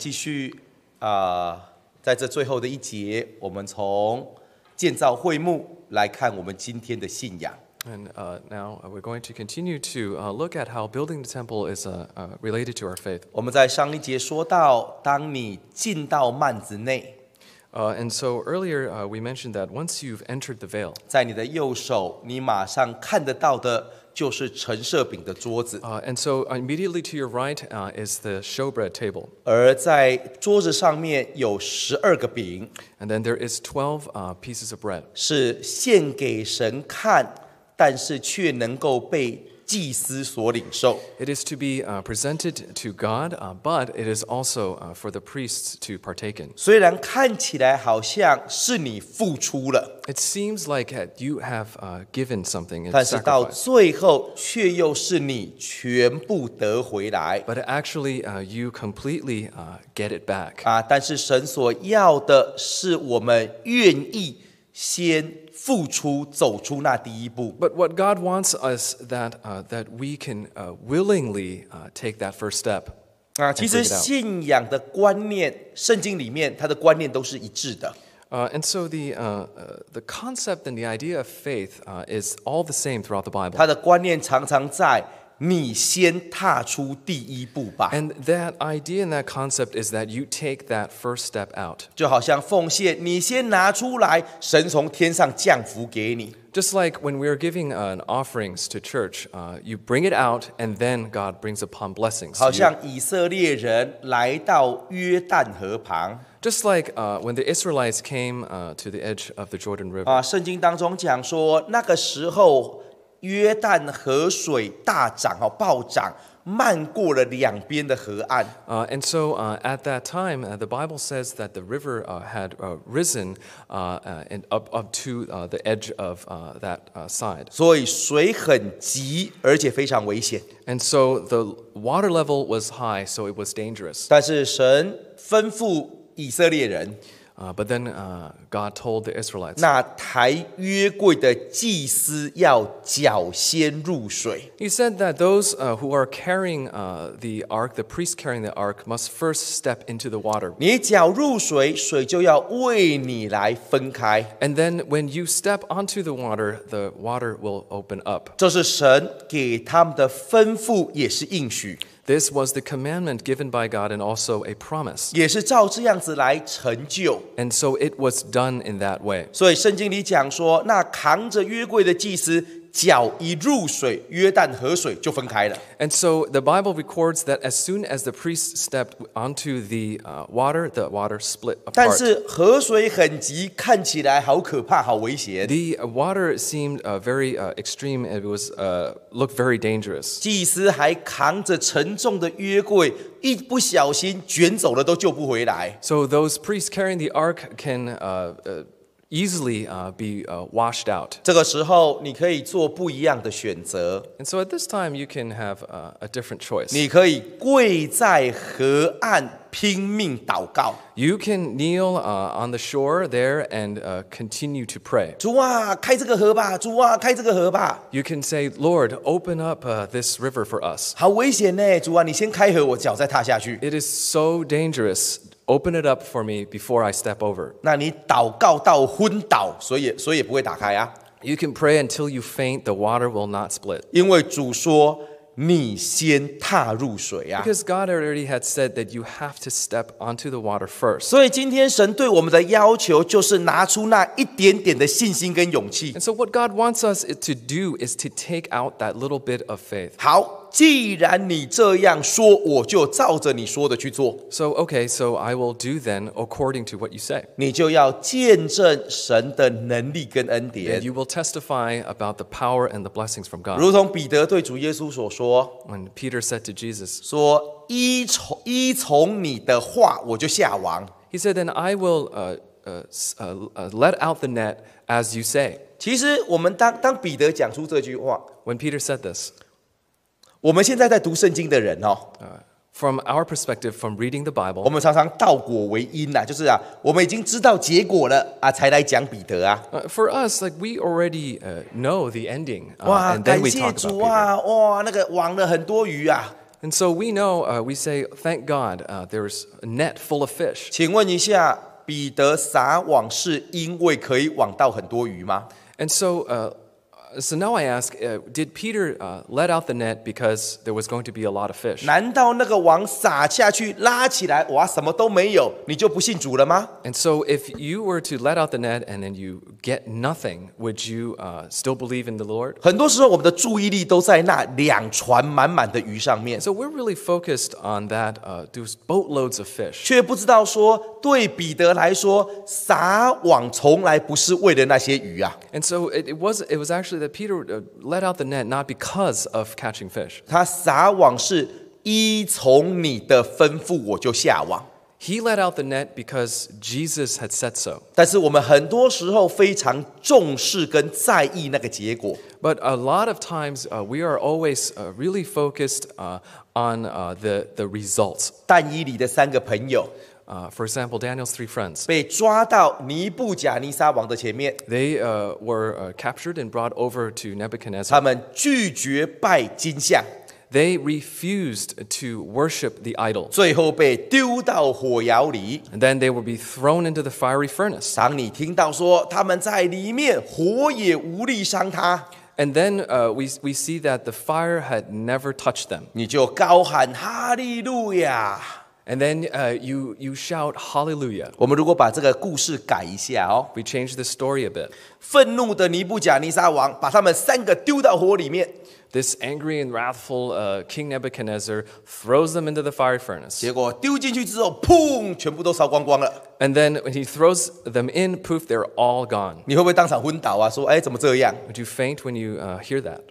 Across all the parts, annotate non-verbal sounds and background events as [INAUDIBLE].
继续啊，在这最后的一节，我们从建造会幕来看我们今天的信仰。嗯，呃，now we're going to continue to look at how building the temple is related to our faith。我们在上一节说到，当你进到幔子内，呃，and so earlier we mentioned that once you've entered the veil，在你的右手，你马上看得到的。就是陈设饼的桌子，啊，and so immediately to your right 啊，is the show bread table。而在桌子上面有十二个饼，and then there is twelve uh pieces of bread。是献给神看，但是却能够被。祭司所领受。It is to be uh, presented to God, uh, but it is also uh, for the priests to partake in. 虽然看起来好像是你付出了，It seems like you have given something in but actually you completely get it back. 啊！但是神所要的是我们愿意先付出，走出那第一步。But what God wants us that uh, that we can uh, willingly uh, take that first step. 啊，其实信仰的观念，圣经里面它的观念都是一致的。Uh, and so the, uh, the concept and the idea of faith uh, is all the same throughout the Bible. 它的观念常常在你先踏出第一步吧。And that idea and that concept is that you take that first step out. like when we are giving an uh, offerings to church, uh, you bring it out, and then God brings upon blessings. Just like uh, when the Israelites came uh, to the edge of the Jordan River, 啊，圣经当中讲说，那个时候约旦河水大涨哦，暴涨。Uh, and so uh, at that time, uh, the Bible says that the river uh, had uh, risen uh, and up, up to the edge of that side. and so the water level was high, so it was dangerous. 但是神吩咐以色列人。uh, but then uh, God told the Israelites. 那抬约柜的祭司要脚先入水。He said that those uh, who are carrying uh, the ark, the priests carrying the ark, must first step into the water. 你脚入水，水就要为你来分开。And then when you step onto the water, the water will open up. 这是神给他们的吩咐，也是应许。this was the commandment given by God and also a promise. And so it was done in that way. 所以圣经里讲说，那扛着约柜的祭司脚一入水，约旦河水就分开了。And so the Bible records that as soon as the priest stepped onto the uh, water, the water split 但 apart. 是河水很急，看起来好可怕，好危险。The water seemed uh, very uh, extreme. It was looked very dangerous. 祭司还扛着沉重的约柜，一不小心卷走了都救不回来。So those priests carrying the ark can uh, uh, easily uh, be uh, washed out. And so at this time, you can have uh, a different choice. You can kneel uh, on the shore there and uh, continue to pray. you can say, Lord, open up uh, this river for us. it is so dangerous. Open it up for me before I step over. 那你祷告到昏倒，所以所以也不会打开啊，You can pray until you faint, the water will not split. Because God already had said that you have to step onto the water first. 所以今天神对我们的要求就是拿出那一点点的信心跟勇气。And so, what God wants us to do is to take out that little bit of faith. 好，既然你这样说，我就照着你说的去做。So okay, so I will do then according to what you say. 你就要见证神的能力跟恩典。And you will testify about the power and the blessings from God. 如同彼得对主耶稣所说，When Peter said to Jesus，说依从依从你的话，我就下网。He said, then I will uh uh uh uh let out the net as you say. 其实我们当当彼得讲出这句话，When Peter said this。我们现在在读圣经的人哦，From our perspective from reading the Bible，我们常常倒果为因呐，就是啊，我们已经知道结果了啊，才来讲彼得啊。For us like we already know the ending，哇，感谢主啊，哇，那个网了很多鱼啊。And so we know，呃，we say thank God，呃，there's a net full of fish。请问一下，彼得撒网是因为可以网到很多鱼吗？And so，呃。So now I ask, uh, did Peter uh, let out the net because there was going to be a lot of fish? and so if you were to let out the net and then you get nothing, would you uh, still believe in the Lord? 很多时候我们的注意力都在那两船满满的鱼上面，So we're really focused on that, uh, those boatloads of fish. 却不知道说对彼得来说，撒网从来不是为了那些鱼啊。And so it, it was it was actually that Peter uh, let out the net not because of catching fish. He let out the net because Jesus had said so. But a lot of times uh, we are always uh, really focused uh, on uh, the the results. 但以理的三个朋友。uh, for example, Daniel's three friends. They uh, were uh, captured and brought over to Nebuchadnezzar. They refused to worship the idol. 最后被丢到火窑里。And then they will be thrown into the fiery furnace. And then uh, we, we see that the fire had never touched them. 你就高喊哈利路亚。and then uh, you you shout hallelujah. We change the story a bit. This angry and wrathful uh, King Nebuchadnezzar throws them into the fiery furnace. and then when he throws them in, poof, they're all gone. Would you faint when you uh, hear that?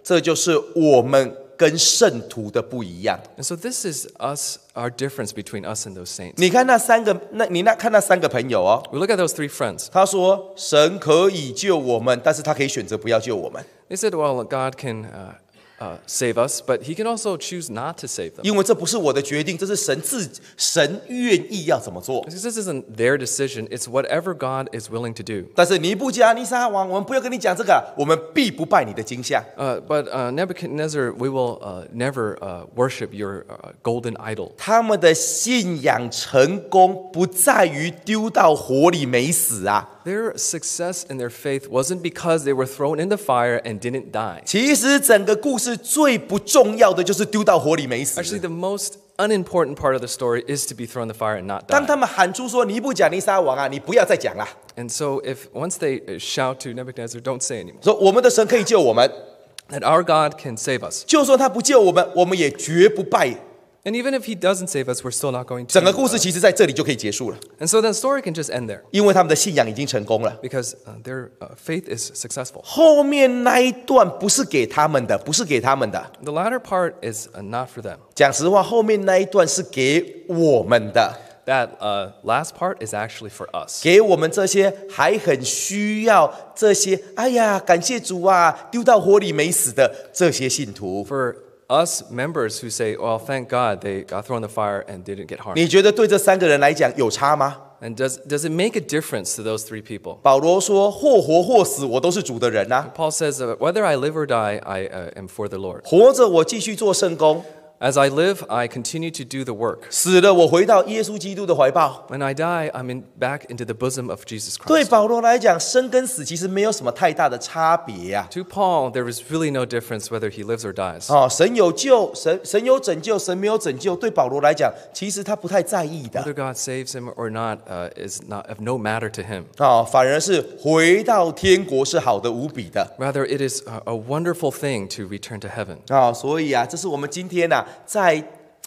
跟圣徒的不一样。And so this is us our difference between us and those saints. 你看那三个，那你那看那三个朋友哦。We look at those three friends. 他说：“神可以救我们，但是他可以选择不要救我们。” They said, "Well, God can." Uh, uh, save us, but He can also choose not to save them. Because this isn't their decision; it's whatever God is willing to do. but uh, Nebuchadnezzar, we will uh, never uh, worship your uh, golden idol. Their success in their faith wasn't because they were thrown in the fire and didn't die. 是最不重要的，就是丢到火里没死。Actually, the most unimportant part of the story is to be thrown in the fire and not die. 当他们喊出说“尼布贾尼撒王啊，你不要再讲了 ”，and so if once they shout to Nebuchadnezzar, don't say anymore，说我们的神可以救我们，that our God can save us，就算他不救我们，我们也绝不拜。And save even doesn't not going he we're if still to. us, 整个故事其实在这里就可以结束了。And so the story can just end there. 因为他们的信仰已经成功了。Because their faith is successful. 后面那一段不是给他们的，不是给他们的。The latter part is not for them. 讲实话，后面那一段是给我们的。That last part is actually for us. 给我们这些还很需要这些，哎呀，感谢主啊，丢到火里没死的这些信徒。For us members who say, "Well, thank God they got thrown in the fire and didn't get harmed." And does, does it make a difference to those three people? Paul says, Whether I live or die, I uh, am for the Lord. As I live, I continue to do the work. When I die, I'm in back into the bosom of Jesus Christ. 对保罗来讲，生跟死其实没有什么太大的差别呀、啊。To Paul, there is really no difference whether he lives or dies. 哦，神有救，神神有拯救，神没有拯救，对保罗来讲，其实他不太在意的。Whether God saves him or not、uh, is not of no matter to him. 哦，反而是回到天国是好的无比的。Rather, it is a, a wonderful thing to return to heaven. 啊、哦，所以啊，这是我们今天呐、啊。在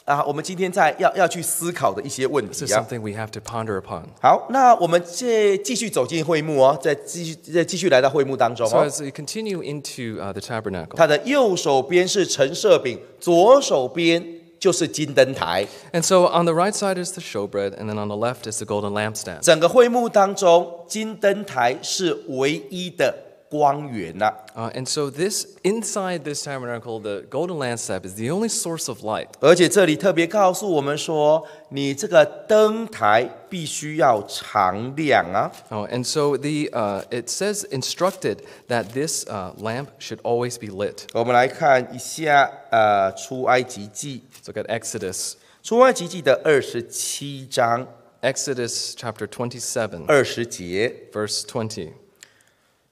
啊，我们今天在要要去思考的一些问题 This something to ponder we have upon. 好，那我们这继续走进会幕哦，再继续再继续来到会幕当中。所以，继续进入 n t h e tabernacle。他的右手边是陈设饼，左手边就是金灯台。And so on the right side is the showbread, and then on the left is the golden lampstand. 整个会幕当中，金灯台是唯一的。光源啦。啊、uh,，and so this inside this tabernacle, the golden lampstand is the only source of light。而且这里特别告诉我们说，你这个灯台必须要常亮啊。Oh, and so the uh, it says instructed that this uh, lamp should always be lit。我们来看一下呃出埃及记。Let's look at Exodus。出埃及记的二十七章。Exodus chapter twenty-seven。二十节。Verse twenty.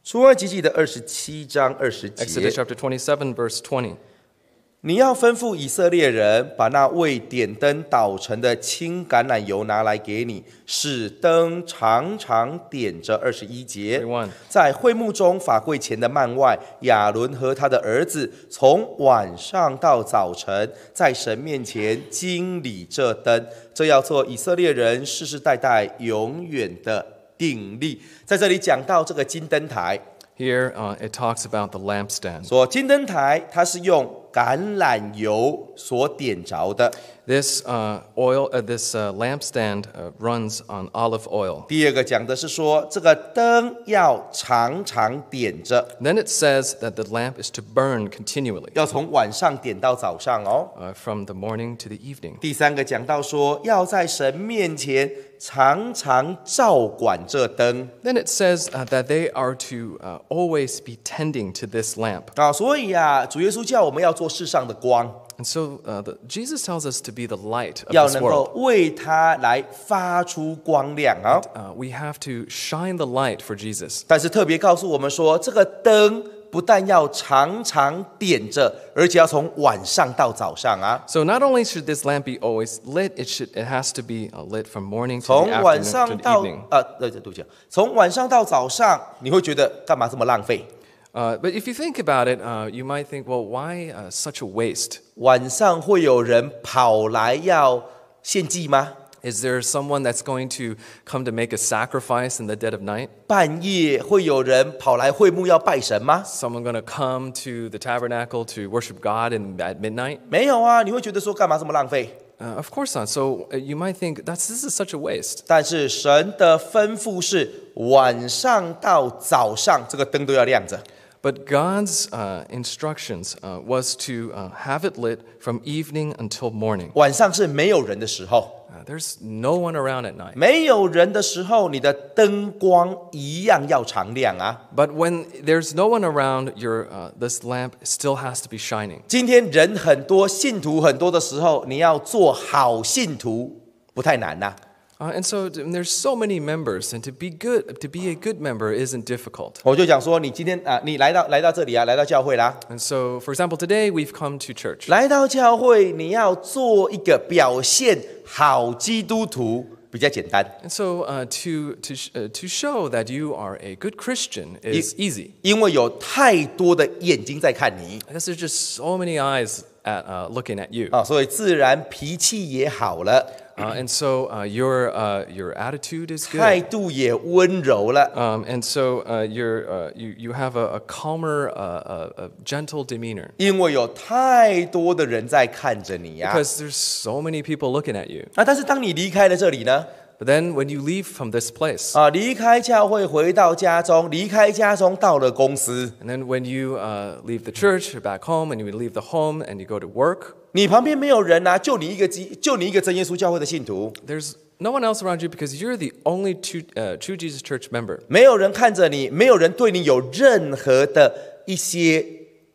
出埃及记的二十七章二十 twenty. 你要吩咐以色列人，把那未点灯捣成的青橄榄油拿来给你，使灯常常点着。二十一节，在会幕中法柜前的幔外，亚伦和他的儿子，从晚上到早晨，在神面前经理这灯，这要做以色列人世世代代永远的。鼎力在这里讲到这个金灯台，Here it talks about the lampstand。说金灯台，它是用。橄榄油所点着的。This uh, oil, uh, this uh, lampstand uh, runs on olive oil. 第二个讲的是说，这个灯要常常点着。Then it says that the lamp is to burn continually. from the morning to the evening. 第三个讲到说，要在神面前常常照管这灯。Then it says uh, that they are to uh, always be tending to this lamp. 啊，所以啊，主耶稣叫我们要。做世上的光，And so, Jesus tells us、to uh, the, the light be 要能够为他来发出光亮啊。We have to shine the light for Jesus。但是特别告诉我们说，这个灯不但要常常点着，而且要从晚上到早上啊。So not only should this lamp be always lit, it should, it has to be lit from morning to afternoon to evening。从晚上到呃，对对，对不起，从晚上到早上，你会觉得干嘛这么浪费？Uh, but if you think about it, uh, you might think, well, why uh, such a waste? Is there someone that's going to come to make a sacrifice in the dead of night? Someone going to come to the tabernacle to worship God in, at midnight? 没有啊，你会觉得说干嘛这么浪费？Uh, of course not. So uh, you might think that's this is such a waste. 但是神的吩咐是晚上到早上，这个灯都要亮着。but God's uh, instructions uh, was to uh, have it lit from evening until morning. there's no one around at night. But when there's no one around, your uh, this lamp still has to be shining. Uh, and so there's so many members, and to be good, to be a good member isn't difficult. so, for example, today we've come to church. so, uh, to to uh, to show that you are a good Christian is easy. 因为有太多的眼睛在看你。Because there's just so many eyes at uh, looking at you. 啊，所以自然脾气也好了。uh, and so uh, your uh, your attitude is good. Um, and so uh, you uh, you you have a, a calmer, uh, a, a gentle demeanor Because there's so many people looking at you. But ah, then when you leave from this place, ah, And then when you uh, leave the church, back home, and you leave the home and you go to work, 你旁边没有人啊，就你一个基，就你一个真耶稣教会的信徒。There's no one else around you because you're the only true, uh, true Jesus Church member. 没有人看着你，没有人对你有任何的一些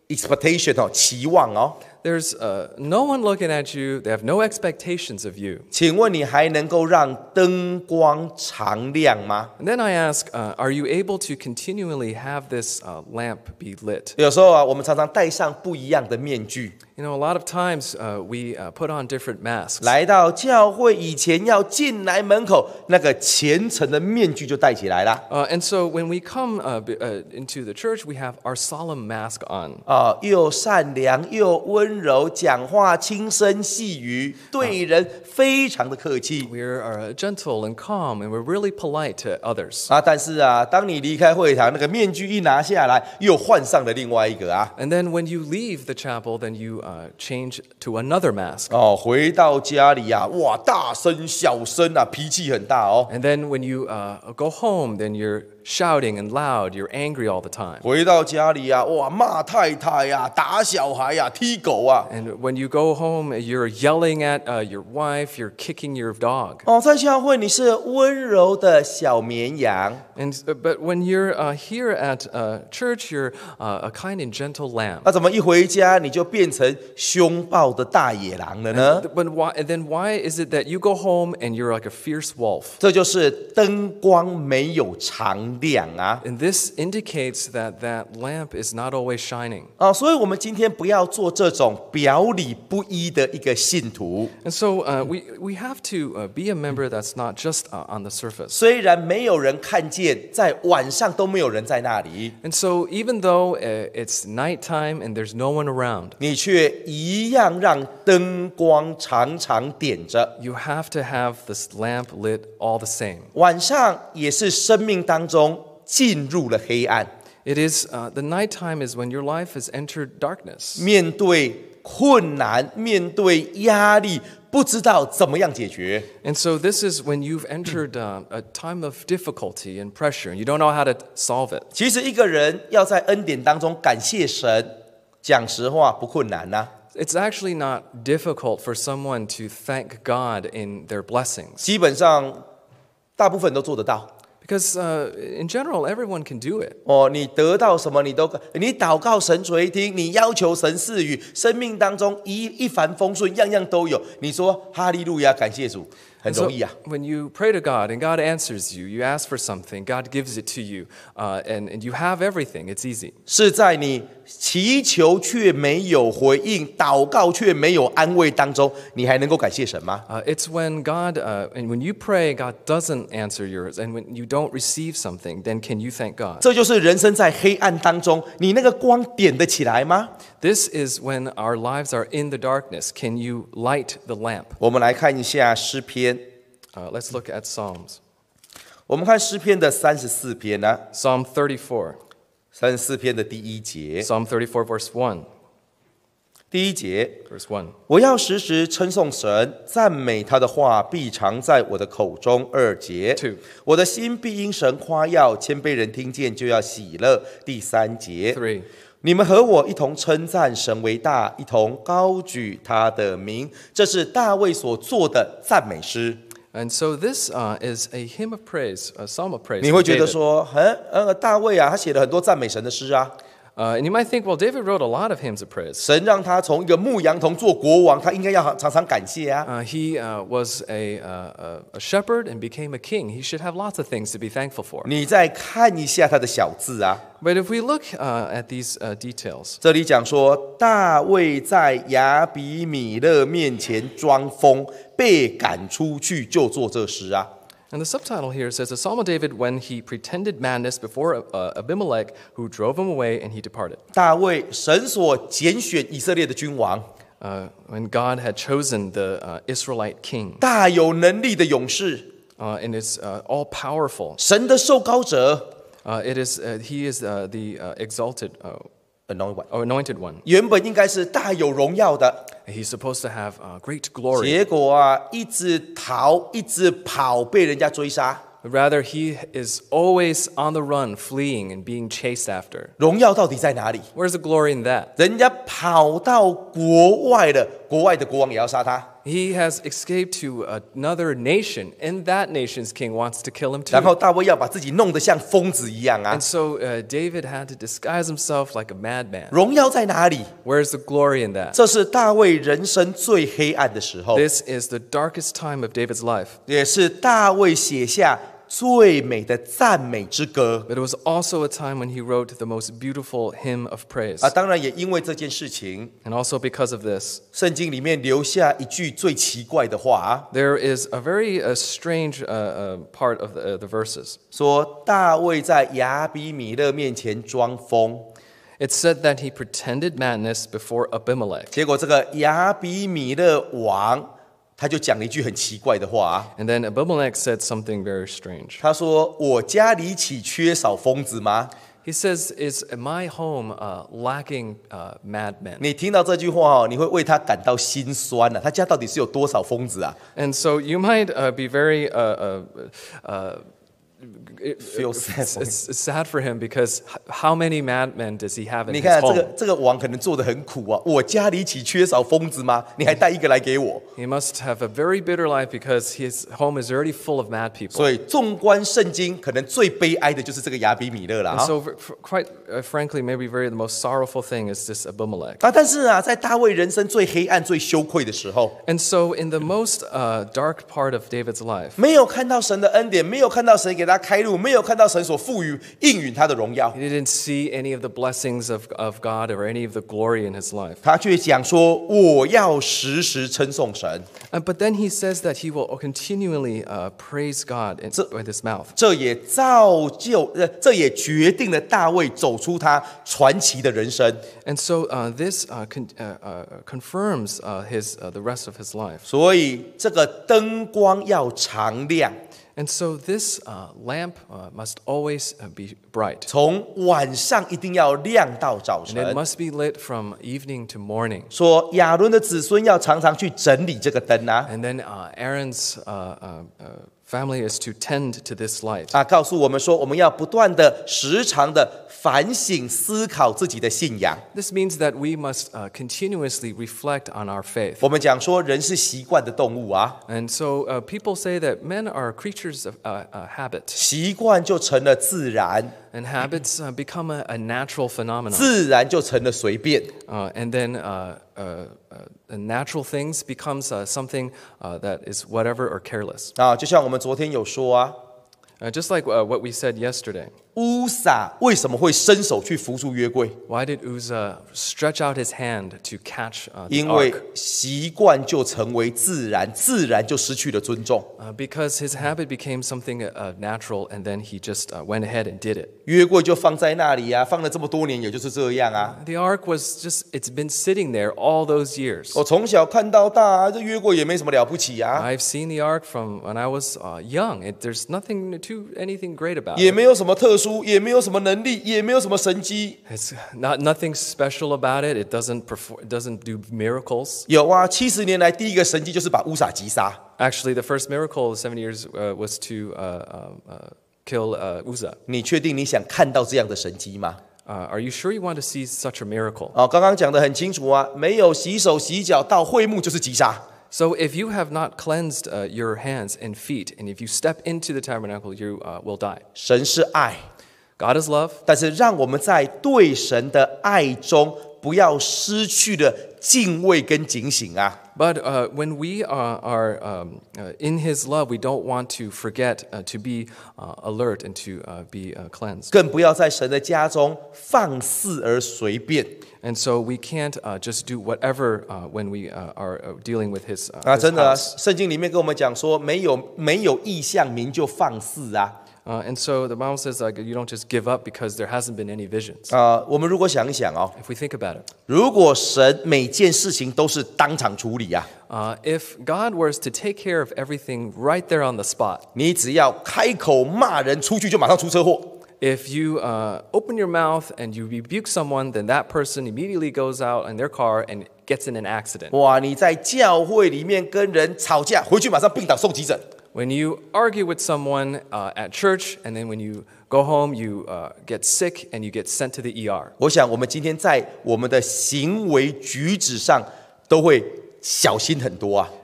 expectation 哦，期望哦。There's uh, no one looking at you. They have no expectations of you. 请问你还能够让灯光常亮吗？And then I ask, uh, are you able to continually have this uh, lamp be lit? 有时候啊，我们常常戴上不一样的面具。you know, a lot of times uh, we uh, put on different masks. 来到教会以前，要进来门口，那个虔诚的面具就戴起来了。Uh, and so when we come uh, uh, into the church, we have our solemn mask on. 啊，又善良又温柔，讲话轻声细语，对人非常的客气 uh, We are uh, gentle and calm, and we're really polite to others. 啊。但是啊，当你离开会堂，那个面具一拿下来，又换上了另外一个啊。And then when you leave the chapel, then you uh, change to another mask. Oh, and then when you uh, go home, then you're shouting and loud, you're angry all the time. And when you go home, you're yelling at uh, your wife, you're kicking your dog. 哦，在教会你是温柔的小绵羊。And And uh, but when you're uh, here at uh, church, you're uh, a kind and gentle lamb. 那怎么一回家你就变成凶暴的大野狼了呢？And, but why? Then why is it that you go home and you're like a fierce wolf? 这就是灯光没有长 and this indicates that that lamp is not always shining. 啊，所以我们今天不要做这种表里不一的一个信徒。And so uh, we we have to uh, be a member that's not just uh, on the surface. 虽然没有人看见，在晚上都没有人在那里。And so even though uh, it's nighttime and there's no one around，你却一样让灯光常常点着。You have to have this lamp lit all the same. 晚上也是生命当中。it is the uh, the nighttime is when your life has entered darkness. And so this is when you've entered uh, a time of difficulty and pressure, and you don't know how to solve it. It's actually not difficult for someone to thank God in their blessings. 基本上大部分都做得到。because uh, in general, everyone can do it. 哦，你得到什么，你都你祷告神垂听，你要求神赐予，生命当中一一帆风顺，样样都有。你说哈利路亚，感谢主，很容易啊。So, when you pray to God and God answers you, you ask for something, God gives it to you, uh, and and you have everything. It's easy. 是在你祈求却没有回应，祷告却没有安慰，当中你还能够感谢神吗？It's when God, and when you pray, God doesn't answer yours, and when you don't receive something, then can you thank God？这就是人生在黑暗当中，你那个光点得起来吗？This is when our lives are in the darkness. Can you light the lamp？我们来看一下诗篇。啊、Let's look at Psalms。我们看诗篇的三十四篇啊，Psalm thirty-four。三十四篇的第一节，Psalm thirty-four verse one。第一节，verse one。我要时时称颂神，赞美他的话必常在我的口中。二节，two。我的心必因神夸耀，谦卑人听见就要喜乐。第三节，three。你们和我一同称赞神为大，一同高举他的名。这是大卫所做的赞美诗。and so this is a hymn of praise a psalm of praise 你会觉得说嗯大卫啊他写了很多赞美神的诗啊呃，你 might think，well，David wrote a lot of hymns of praise。神让他从一个牧羊童做国王，他应该要常常感谢啊。He was a a shepherd and became a king. He should have lots of things to be thankful for。你再看一下他的小字啊。But if we look at these details，这里讲说大卫在亚比米勒面前装疯，被赶出去就做这事啊。And the subtitle here says The Psalm of David when he pretended madness before uh, Abimelech, who drove him away, and he departed. 大卫，神所拣选以色列的君王。Uh, when God had chosen the uh, Israelite king. 大有能力的勇士。Uh, and it's uh, all powerful. 神的受高者。it is uh, he is the exalted t n e Anointed One，原本应该是大有荣耀的。He's supposed to have great glory。结果啊，一直逃，一直跑，被人家追杀。Rather he is always on the run, fleeing and being chased after。荣耀到底在哪里？Where's the glory in that？人家跑到国外的，国外的国王也要杀他。He has escaped to another nation, and that nation's king wants to kill him too. And so uh, David had to disguise himself like a madman. Where is the glory in that? This is the darkest time of David's life. 最美的赞美之歌 But it was also a time when he wrote the most beautiful hymn of praise. 啊！当然也因为这件事情，And also because of this, a very uh, strange uh, uh, part of the, uh, the verses. 说大卫在亚比米勒面前装疯，It said that he pretended madness before Abimelech. 结果这个亚比米勒王 and then Abimelech said something very strange. 他说：“我家里岂缺少疯子吗？” He says, "Is my home uh, lacking uh, madmen?" 你听到这句话哦，你会为他感到心酸呐、啊。他家到底是有多少疯子啊？And so you might uh, be very uh, uh, uh, it feels it's, it's sad for him because how many madmen does he have in his home? He must have a very bitter life because his home is already full of mad people. 所以纵观圣经，可能最悲哀的就是这个亚比米勒了 And quite uh, frankly, maybe very the most sorrowful thing is this Abimelech. and so, in the most uh, dark part of David's life, 没有看到神的恩典，没有看到神给他开路 he did didn't see any of the blessings of of God or any of the glory in his life. 他却讲说：“我要时时称颂神。” But then he says that he will continually uh, praise God in, with his mouth. 这也造就，呃，这也决定了大卫走出他传奇的人生。And so uh, this uh, con uh, uh, confirms uh, his the rest of his life. 所以这个灯光要常亮。and so this uh, lamp uh, must always uh, be bright. 从晚上一定要亮到早晨。And it must be lit from evening to morning. 说亚伦的子孙要常常去整理这个灯啊。And then uh, Aaron's uh, uh, uh, Family is to tend to this light. 啊，告诉我们说，我们要不断的、时常的反省、思考自己的信仰。This means that we must uh, continuously reflect on our faith. 我们讲说，人是习惯的动物啊，And so uh, people say that men are creatures of uh, habit, 习惯就成了自然，and habits become a, natural phenomenon, and then uh, uh, natural things becomes uh, something uh, that is whatever or careless. 啊，就像我们昨天有说啊，Uh, just like uh, what we said yesterday. Why did Uzzah stretch out his hand to catch uh, the 因为 ark? because his habit became something uh, natural, and then he just uh, went ahead and did it. The ark was just, it's been sitting there all those years. Oh, i have seen the ark from when I was uh, young. It, there's nothing too, anything great about it. It's not nothing special about it. It doesn't perform, it doesn't do miracles. 有啊，七十年来第一个神迹就是把乌撒击杀。Actually, the first miracle of seven years uh, was to uh, uh, uh kill uh, are you sure you want to see such a miracle? if you have not cleansed uh, your hands and feet, and if you step into the tabernacle, you uh, will die. 神是爱。God is love，但是让我们在对神的爱中不要失去了敬畏跟警醒啊。But when we are are in His love, we don't want to forget to be alert and to be cleansed。更不要在神的家中放肆而随便。And so we can't just do whatever when we are dealing with His 啊真的，圣经里面跟我们讲说，没有没有意象名就放肆啊。Uh, and so the Bible says like you don't just give up because there hasn't been any visions. 啊、我们如果想一想哦，If uh, we think about it, if God were to take care of everything right there on the spot, if you uh, open your mouth and you rebuke someone, then that person immediately goes out in their car and gets in an accident. 哇，你在教会里面跟人吵架，回去马上病倒送急诊。when you argue with someone uh, at church, and then when you go home, you uh, get sick and you get sent to the ER.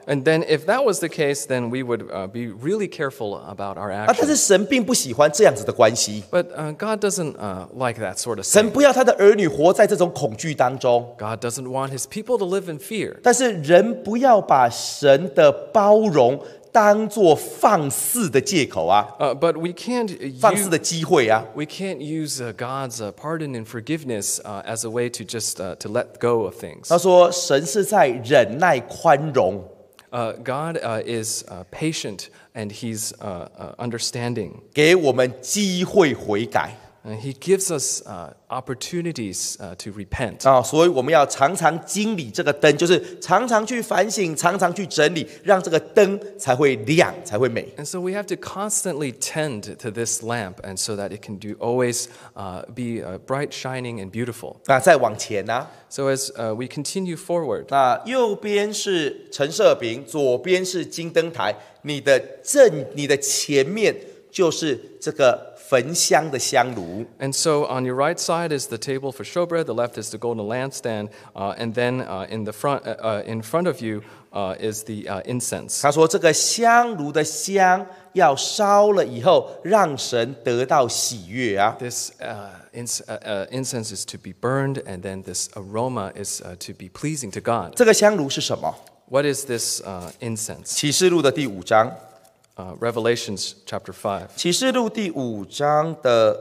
And then, if that was the case, then we would uh, be really careful about our actions. But uh, God doesn't uh, like that sort of 神 thing. God does doesn't want his people to live in fear. 但是人不要把神的包容当做放肆的借口啊，Uh, we can't 放肆 use, can can't use uh, God's uh, pardon and forgiveness uh, as a way to just to let go of things. is patient and He's understanding. 给我们机会悔改。he gives us uh, opportunities uh, to repent And so we have to constantly tend to this lamp, and so that it can do always uh, be bright, shining, and beautiful. so as uh, we continue forward，那右边是陈设饼，左边是金灯台。你的正，你的前面就是这个焚香的香炉。And so on your right side is the table for showbread, the left is the golden landstand, and then in the front, in front of you, is the incense. 他说这个香炉的香要烧了以后，让神得到喜悦啊。This incense is to be burned, and then this aroma is to be pleasing to God. 这个香炉是什么？What is this incense？启示录的第五章。Revelations chapter five，启示录第五章的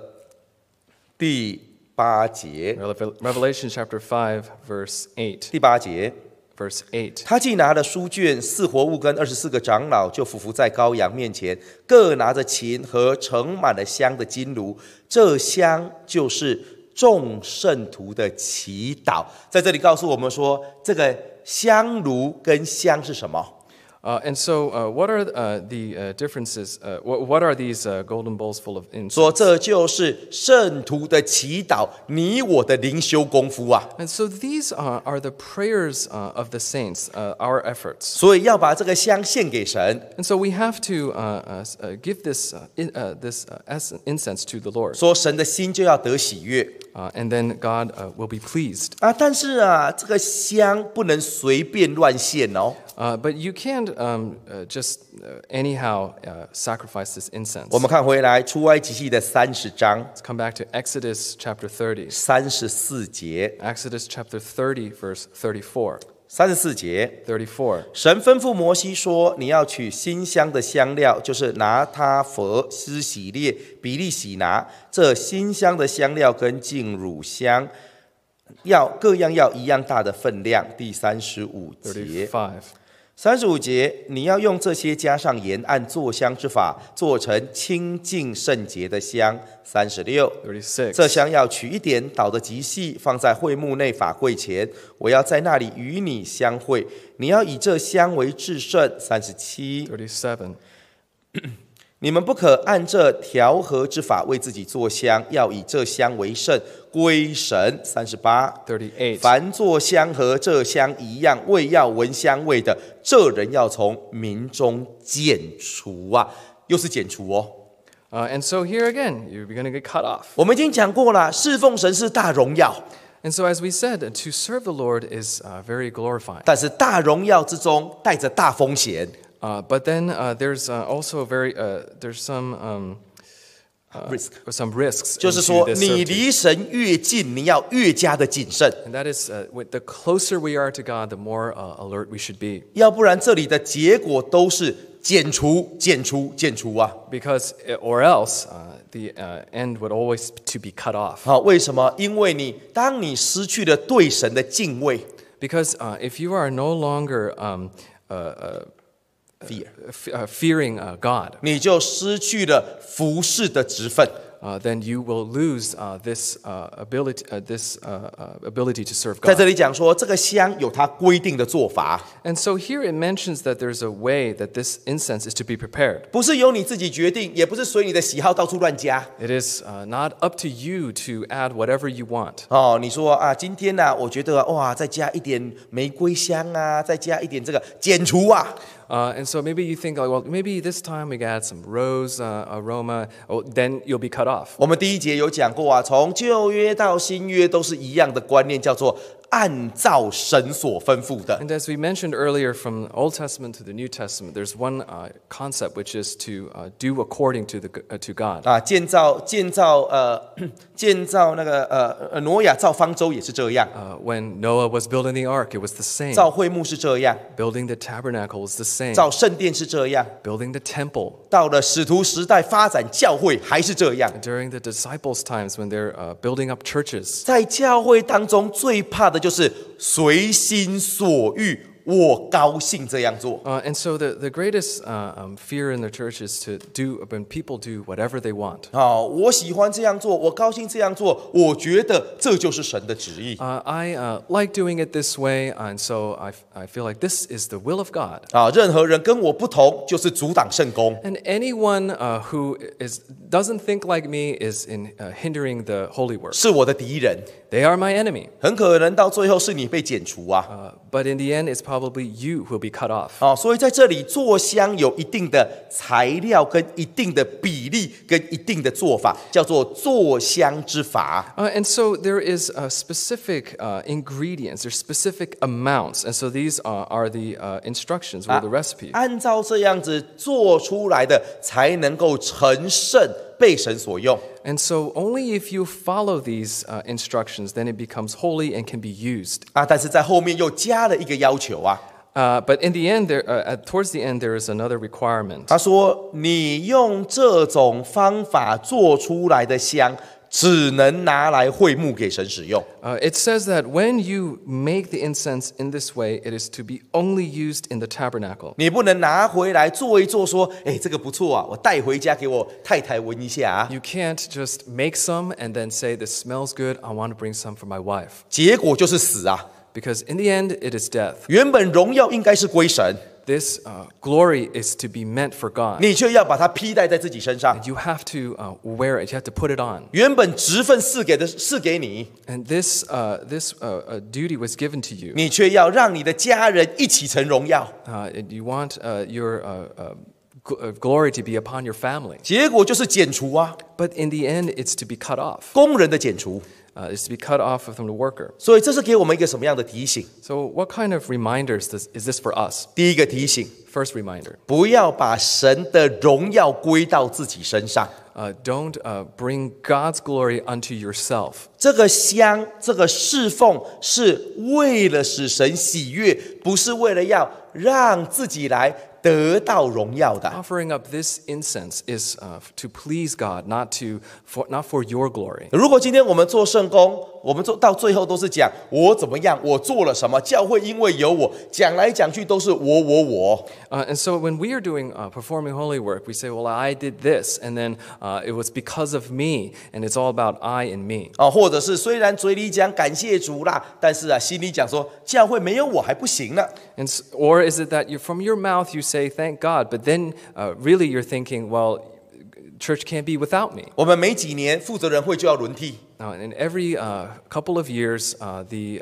第八节。r e v e l a t i o n chapter five verse eight，第八节 verse eight。他既拿了书卷，四活物跟二十四个长老就俯伏在羔羊面前，各拿着琴和盛满了香的金炉，这香就是众圣徒的祈祷。在这里告诉我们说，这个香炉跟香是什么？Uh, and so, uh, what are uh, the uh, differences? Uh, what, what are these golden bowls full of incense? And so these are, are the prayers of the saints, our efforts. And so we have to give this in, this incense to the Lord. and then God will be pleased. 啊，但是啊，这个香不能随便乱献哦。but you can't um, just anyhow sacrifice this incense. 我们看回来出埃及记的30章 come back to Exodus chapter 30. 34节 Exodus chapter 30, verse 34. 三十四节，Thirty-four。神吩咐摩西说：“你要取新香的香料，就是拿他佛斯洗列比利洗拿这新香的香料跟净乳香，要各样要一样大的分量。”第三十五节。t f i v e 三十五节，你要用这些加上盐，按做香之法，做成清净圣洁的香。三十六，这香要取一点，捣的极细，放在会幕内法柜前。我要在那里与你相会。你要以这香为至圣。三十七。你们不可按这调和之法为自己作香，要以这香为圣归神。三十八，凡作香和这香一样，为要闻香味的，这人要从民中剪除啊！又是剪除哦。呃，And so here again, you're going to get cut off。我们已经讲过了，侍奉神是大荣耀。And so as we said, to serve the Lord is very glorified。但是大荣耀之中带着大风险。Uh, but then uh, there's uh, also a very there's some um, risk some risks. 就是说，你离神越近，你要越加的谨慎。And with the closer we are to God, the more alert we should be. 要不然这里的结果都是减除、减除、减除啊。Because or else. the uh, end would always to be cut off. 好，为什么？因为你当你失去了对神的敬畏。Because uh, if you are no longer um, uh, fear, uh, fearing uh, God，你就失去了服侍的职分。Uh, then you will lose uh, this uh, ability, uh, this ability to serve God. 在这里讲说，这个香有它规定的做法。And so here it mentions that there's a way that this incense is to be prepared. 不是由你自己决定，也不是随你的喜好到处乱加。It is not up to you to add whatever you want. 哦，你说啊，今天呢、啊，我觉得哇，再加一点玫瑰香啊，再加一点这个减除啊。uh, and so maybe you think, like, well, maybe this time we got some rose uh, aroma. Oh, then you'll be cut off. 我们第一节有讲过啊，从旧约到新约都是一样的观念，叫做按照神所吩咐的。And as we mentioned earlier, from Old Testament to the New Testament, there's one uh, concept which is to uh, do according to the uh, to God. 啊，建造建造呃 [COUGHS] when Noah was building the ark, it was the same. 造会幕是这样。Building the tabernacle was the same. 造圣殿是这样。Building the temple. 到了使徒时代发展教会还是这样。During the disciples' times when they're building up churches. 在教会当中最怕的。就是随心所欲。我高兴这样做。Uh, and so the, the greatest uh, um, fear in the church is to do when people do whatever they want. 啊，我喜欢这样做，我高兴这样做，我觉得这就是神的旨意。Uh, uh, I uh, like doing it this way, and so I, I feel like this is the will of God. 啊，任何人跟我不同，就是阻挡圣功。And uh, anyone uh, who is doesn't think like me is in hindering the holy work. 是我的敌人。They are my enemy. 很可能到最后是你被剪除啊。Uh, but in the end, it's Probably you will be cut off。哦，所以在这里做香有一定的材料跟一定的比例跟一定的做法，叫做做香之法。呃、And so there is a specific ingredients, there's specific amounts, and so these are are the instructions or the recipe. 按照这样子做出来的才能够成圣。And so only if you follow these uh, instructions, then it becomes holy and can be used. 啊，但是在后面又加了一个要求啊。Uh, but in the end, there, uh, towards the end, there is another requirement it says that when you make the incense in this way, it is to be only used in the tabernacle. 你不能拿回来做一做，说，哎，这个不错啊，我带回家给我太太闻一下啊。You can't just make some and then say this smells good. I want to bring some for my wife. Because in the end it is death this uh, glory is to be meant for God. You have to uh, wear it. You have to put it on. And this uh, this uh, uh, duty was given to you. you want uh, your uh, uh, uh, glory to be upon your family. But in the end, it's to be cut off. 工人的减除。呃，is to be cut off from the worker。所以这是给我们一个什么样的提醒？So what kind of reminders is this for us？第一个提醒：First reminder，不要把神的荣耀归到自己身上。呃，don't bring God's glory unto yourself。这个香，这个侍奉是为了使神喜悦，不是为了要让自己来。得到荣耀的。Offering up this incense is uh, to please God, not to for not for your glory. 我们做到最后都是讲我怎么样，我做了什么。教会因为有我，讲来讲去都是我我我。呃，and so when we are doing performing holy work, we say, well, I did this, and then, uh, it was because of me, and it's all about I and me。啊，或者是虽然嘴里讲感谢主啦，但是啊心里讲说教会没有我还不行呢。And or is it that you from your mouth you say thank God, but then, uh, really you're thinking, well, church can't be without me。我们每几年负责人会就要轮替。Now, in every couple of years, the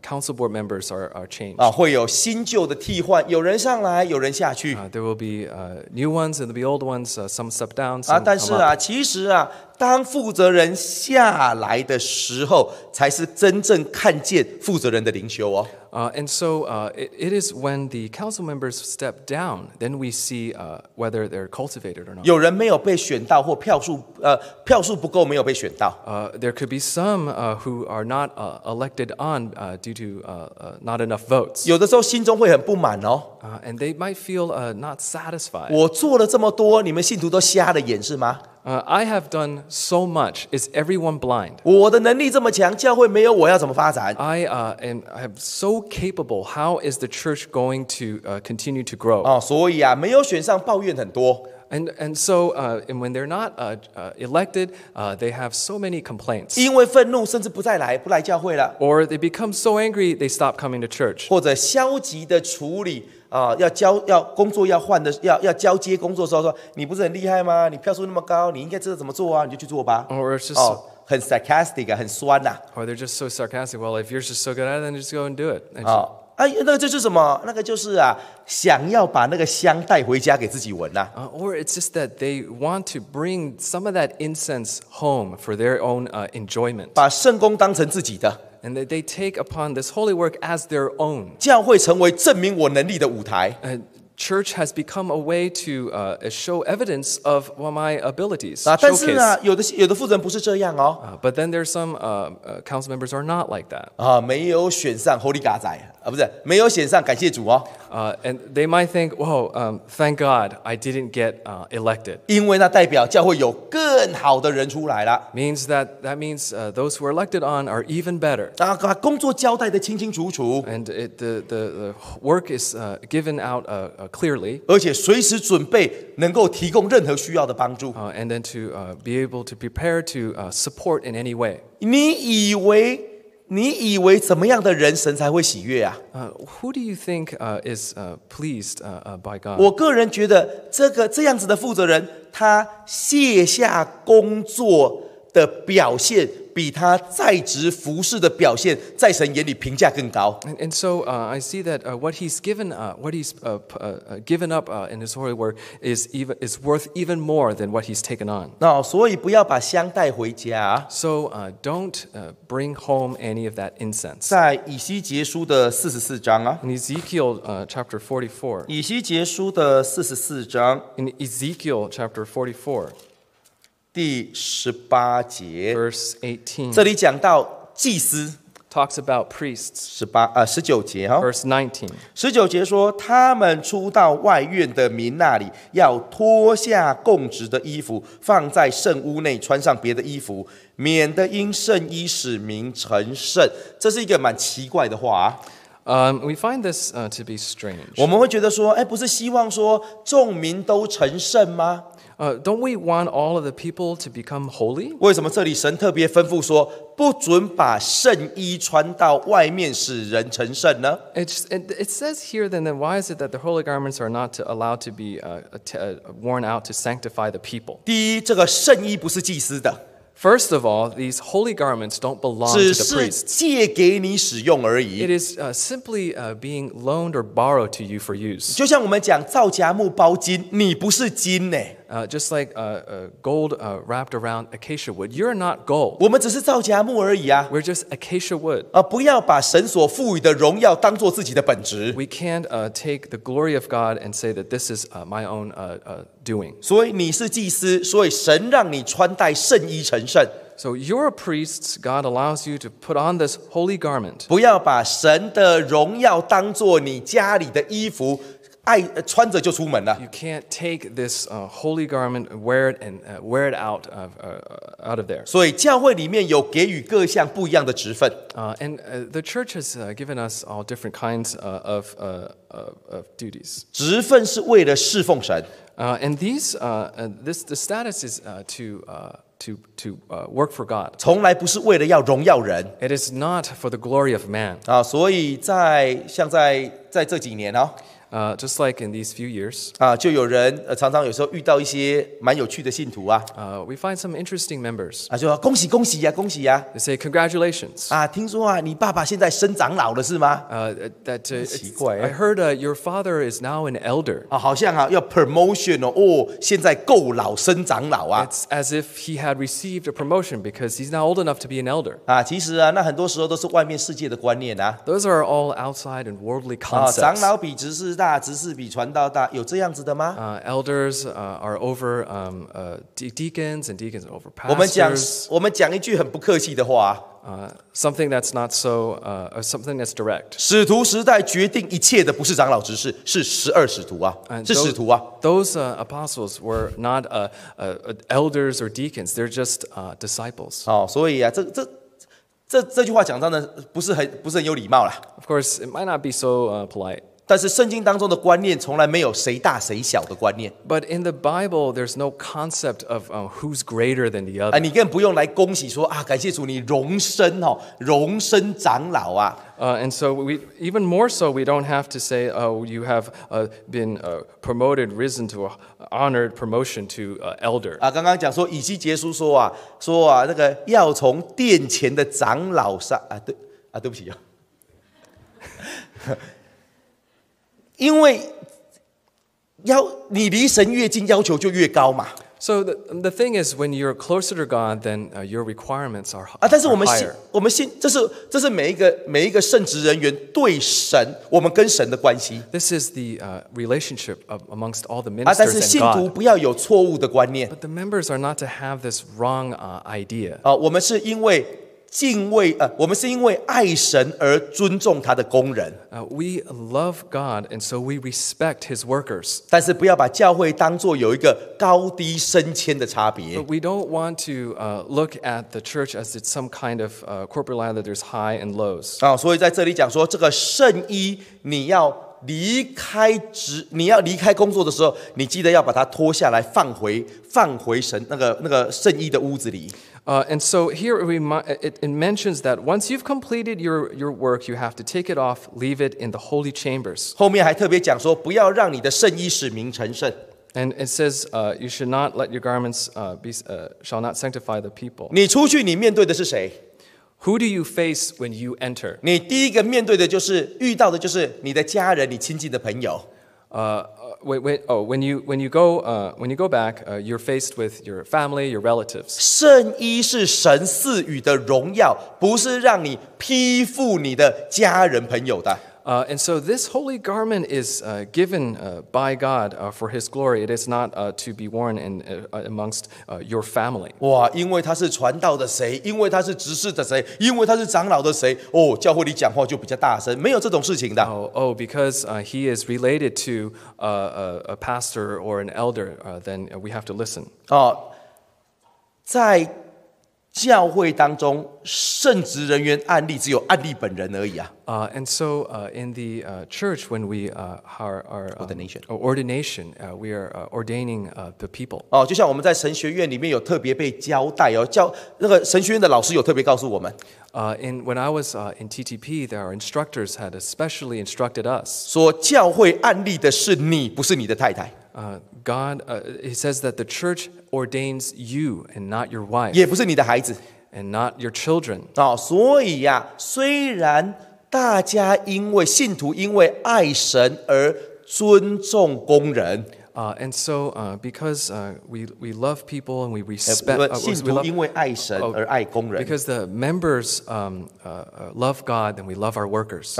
council board members are are changed. 啊，会有新旧的替换，有人上来，有人下去。There will be new ones and there l l be old ones. Some step down, some 啊，但是啊，其实啊，当负责人下来的时候，才是真正看见负责人的灵修哦。Uh, and so uh, it, it is when the council members step down, then we see uh, whether they're cultivated or not. Uh, uh, there could be some uh, who are not uh, elected on uh, due to uh, uh, not enough votes, uh, and they might feel uh, not satisfied. Uh, I have done so much. Is everyone blind? 我的能力这么强，教会没有我要怎么发展？I uh, and I'm so capable. How is the church going to uh, continue to grow? 啊、所以啊，没有选上，抱怨很多。And, and so, uh, and when they're not uh, uh, elected, uh, they have so many complaints. or they become so angry, they stop coming to church. 或者消极的处理啊，要交要工作要换的要要交接工作的时候说，你不是很厉害吗？你票数那么高，你应该知道怎么做啊？你就去做吧。哦，很 sarcastic 啊，很酸呐。哦，they're just so sarcastic. Well, if you're just so good at it, then just go and do it. 好。哎，那个就是什么？那个就是啊，想要把那个香带回家给自己闻呐。Or it's just that they want to bring some of that incense home for their own enjoyment。把圣功当成自己的，and that they take upon this holy work as their own，教会成为证明我能力的舞台。church has become a way to uh, show evidence of my abilities. 啊，但是呢，有的有的负责人不是这样哦。Uh, but then there's some uh, uh, council members are not like that. 啊，没有选上 Holy and they might think, "Well, um, thank God I didn't get uh, elected." 因为那代表教会有更好的人出来了。Means that that means uh, those who are elected on are even better. and it, the, the the work is uh, given out uh, clearly，而且随时准备能够提供任何需要的帮助。啊、And then to be able to prepare to support in any way。你以为你以为怎么样的人神才会喜悦啊？Who do you think is pleased by God？我个人觉得这个这样子的负责人，他卸下工作的表现。比他在职服侍的表现，在神眼里评价更高。And, and so uh, I see that uh, what he's given, uh, what he's given up in his holy work, is even is worth even more than what he's taken on. 那、哦、所以不要把香带回家。So don't bring home any of that incense. 在以西结书的四十四章啊。In Ezekiel chapter forty four. 以西结书的四十四章。In Ezekiel chapter forty four. 第十八节，e e eighteen，r s 这里讲到祭司。t about priests，a l k s 十八呃十九节哈，，Verse nineteen，十九节说，他们出到外院的民那里，要脱下供职的衣服，放在圣屋内，穿上别的衣服，免得因圣衣使民成圣。这是一个蛮奇怪的话啊。嗯，We find this to be strange。我们会觉得说，哎，不是希望说众民都成圣吗？Uh, do not we want all of the people to become holy？为什么这里神特别吩咐说，不准把圣衣穿到外面，使人成圣呢？It it says here then then why is it that the holy garments are not to allowed to be uh, uh worn out to sanctify the people? First of all, these holy garments don't belong to the priests. It is uh, simply uh, being loaned or borrowed to you for use. 就像我们讲造荚木包金，你不是金呢。uh, just like uh, uh gold uh, wrapped around acacia wood. You're not gold. we are just acacia wood. We can can't uh, take the glory of God and say that this is my own doing. So you you're a priest. God allows you to put on this holy garment. 不要把神的荣耀当做你家里的衣服。爱穿着就出门了。You can't take this uh, holy garment and wear it and uh, wear it out of uh, out of there. 所以教会里面有给予各项不一样的职分。And the church has given us all different kinds of of duties. 职分是为了侍奉神。And these this the status is to to to work for God. It is not for the glory of man. 啊，所以在像在在这几年啊。uh, just like in these few years. 啊，就有人呃常常有时候遇到一些蛮有趣的信徒啊，Uh, we find some interesting members. 啊就说恭喜恭喜呀、恭喜呀、They say, Congratulations. 啊！听说啊，你爸爸现在升长老了是吗？Uh, uh, that uh, I heard uh, your father is now an elder. 啊，好像啊要 promotion 哦，哦，现在够老升长老啊！It's as if he had received a promotion because he's now old enough to be an elder. Those are all outside and worldly concepts. 老比只是大执事比传道大，有这样子的吗？Elders 啊、are over deacons, and deacons are over pastors。我们讲我们讲一句很不客气的话啊，something that's not so 呃、something that's direct。使徒时代决定一切的不是长老执事，是十二使徒啊，是使徒啊。Those apostles were not uh, elders or deacons; they're just disciples。哦，所以啊，这这这这句话讲真的不是很不是很有礼貌了。Of course, it might not be so uh, polite。但是圣经当中的观念从来没有谁大谁小的观念。But in the Bible, there's no concept of who's greater than the other. 哎，你更不用来恭喜说啊，感谢主你荣升哦，荣升长老啊。And so we even more so we don't have to say, oh, you have uh, been promoted, risen to a honored promotion to elder. 啊，刚刚讲说以西结书说啊，说啊那个要从殿前的长老上啊，对啊，对不起啊。因为要你离神越近，要求就越高嘛。So the, the thing is, when you're closer to God, then uh, your requirements are, higher. 我们信，这是这是每一个每一个圣职人员对神，我们跟神的关系 This is the uh, relationship amongst all the ministers and God. 不要有错误的观念 But the members are not to have this wrong uh, idea. 啊，我们是因为敬畏，呃，我们是因为爱神而尊重他的工人。呃，We love God and so we respect his workers。但是不要把教会当做有一个高低升迁的差别。But we don't want to, uh, look at the church as it's some kind of, uh, corporate ladder that's high and lows。啊，所以在这里讲说，这个圣衣你要。离开职，你要离开工作的时候，你记得要把它脱下来，放回放回神那个那个圣衣的屋子里。Uh, and so here it, it mentions that once you've completed your, your work, you have to take it off, leave it in the holy chambers. it says, uh, you should not let your garments uh, be, uh, shall not sanctify the people. Who do you face when you enter？你第一个面对的就是遇到的就是你的家人、你亲戚的朋友。呃，when when oh when you when you go uh when you go back uh you're faced with your family, your relatives. 圣衣是神赐予的荣耀，不是让你披覆你的家人朋友的。Uh, and so this holy garment is uh, given uh, by God uh, for His glory. It is not uh, to be worn in uh, amongst your family. 哇，因为他是传道的谁，因为他是执事的谁，因为他是长老的谁，哦，教会里讲话就比较大声，没有这种事情的。Oh, oh, because he is related to a pastor or an elder, then we have to listen. 哦，在教会当中圣职人员案例只有案例本人而已啊。呃，and so in the church when we are are、ordination ordination、we are ordaining the people。哦，就像我们在神学院里面有特别被交代哦，教那个神学院的老师有特别告诉我们。呃，in when I was in TTP, our instructors had especially instructed us 说教会案例的是你，不是你的太太。Uh, God, uh, he says that the church ordains you and not your wife，也不是你的孩子，and not your children. and so, uh, because uh, we, we love people and we respect, uh, we love, because the members um, uh, love God and we love our workers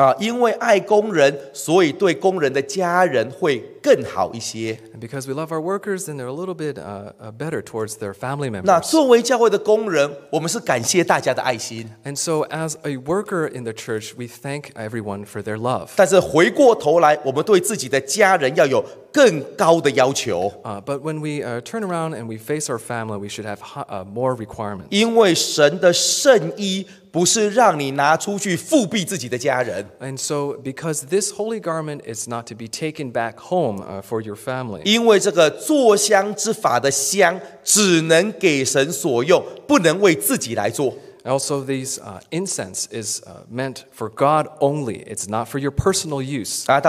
because we love our workers, then they're a little bit uh, uh, better towards their family members. 那作为教会的工人，我们是感谢大家的爱心。And so, as a worker in the church, we thank everyone for their love. 但是回过头来，我们对自己的家人要有更高的要求。Uh, but when we uh, turn around and we face our family, we should have uh, more requirements. 因为神的圣衣。不是让你拿出去复辟自己的家人。And so, because this holy garment is not to be taken back home uh, for your family. 因为这个做香之法的香只能给神所用，不能为自己来做。Also, these uh, incense is uh, meant for God only. It's not for your personal use. and